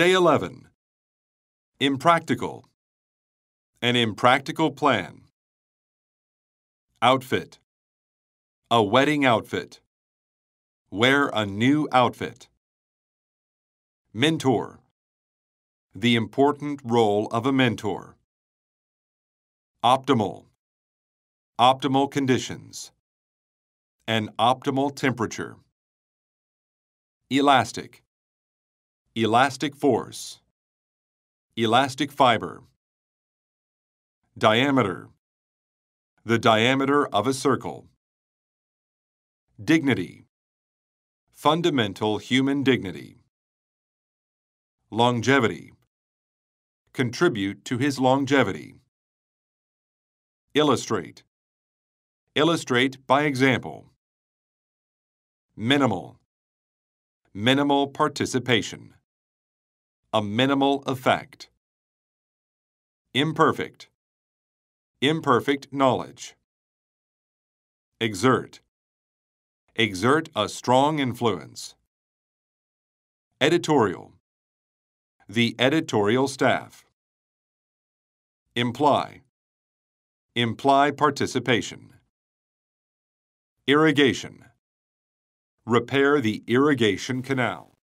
Day 11 Impractical An impractical plan. Outfit A wedding outfit. Wear a new outfit. Mentor The important role of a mentor. Optimal Optimal conditions. An optimal temperature. Elastic Elastic force. Elastic fiber. Diameter. The diameter of a circle. Dignity. Fundamental human dignity. Longevity. Contribute to his longevity. Illustrate. Illustrate by example. Minimal. Minimal participation. A minimal effect. Imperfect. Imperfect knowledge. Exert. Exert a strong influence. Editorial. The editorial staff. Imply. Imply participation. Irrigation. Repair the irrigation canal.